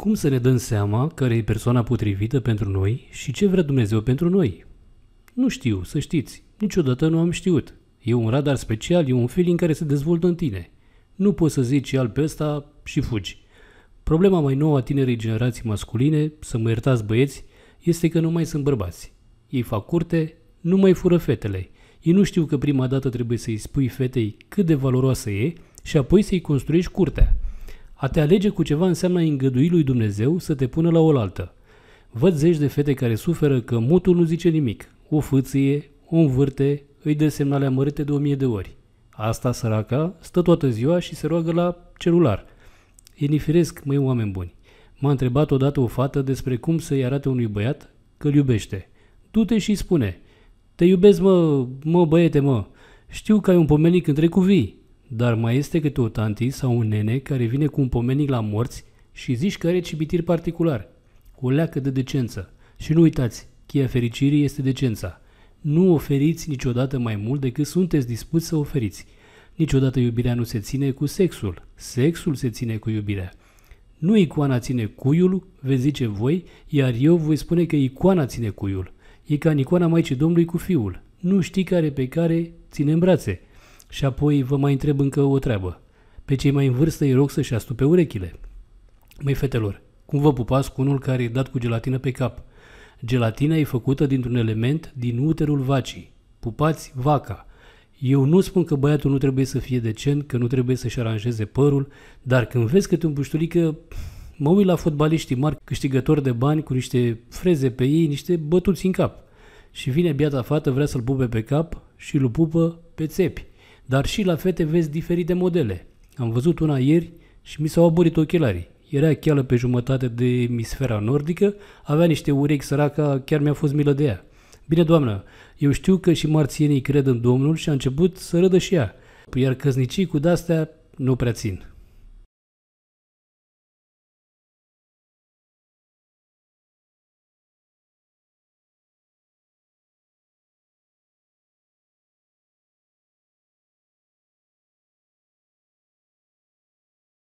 Cum să ne dăm seama care e persoana potrivită pentru noi și ce vrea Dumnezeu pentru noi? Nu știu, să știți. Niciodată nu am știut. E un radar special, e un feeling care se dezvoltă în tine. Nu poți să zici al pe ăsta și fugi. Problema mai nouă a tinerii generații masculine, să mă iertați băieți, este că nu mai sunt bărbați. Ei fac curte, nu mai fură fetele. Ei nu știu că prima dată trebuie să-i spui fetei cât de valoroasă e și apoi să-i construiești curtea. A te alege cu ceva înseamnă a îngădui lui Dumnezeu să te pună la oaltă. Văd zeci de fete care suferă că mutul nu zice nimic, o fâție, o învârte, îi dă semnale amărâte de o mie de ori. Asta, săraca, stă toată ziua și se roagă la celular. E nifiresc, măi oameni buni. M-a întrebat odată o fată despre cum să-i arate unui băiat că îl iubește. Du-te și spune, te iubesc, mă, mă, băiete, mă, știu că ai un pomenic între cuvii, dar mai este câte o tanti sau un nene care vine cu un pomenic la morți și zici că are cibitir particular. O leacă de decență. Și nu uitați, cheia fericirii este decența. Nu oferiți niciodată mai mult decât sunteți dispuți să oferiți. Niciodată iubirea nu se ține cu sexul. Sexul se ține cu iubirea. Nu icoana ține cuiul, veți zice voi, iar eu voi spune că icoana ține cuiul. E ca în icoana Maicii Domnului cu fiul. Nu știi care pe care ține în brațe. Și apoi vă mai întreb încă o treabă. Pe cei mai în vârstă îi rog să-și astupe urechile. Măi, fetelor, cum vă pupați cu unul care e dat cu gelatină pe cap? Gelatina e făcută dintr-un element din uterul vacii. Pupați vaca. Eu nu spun că băiatul nu trebuie să fie decent, că nu trebuie să-și aranjeze părul, dar când vezi că un puștulică, mă uit la fotbaliștii mari câștigători de bani cu niște freze pe ei, niște bătuți în cap. Și vine biata fată, vrea să-l pupe pe cap și îl pupă pe țepi. Dar și la fete vezi diferite modele. Am văzut una ieri și mi s-au aburit ochelarii. Era cheală pe jumătate de emisfera nordică, avea niște urechi săraca, chiar mi-a fost milă de ea. Bine, doamnă, eu știu că și marțienii cred în Domnul și a început să râdă și ea, iar căsnicii cu de-astea nu prea țin.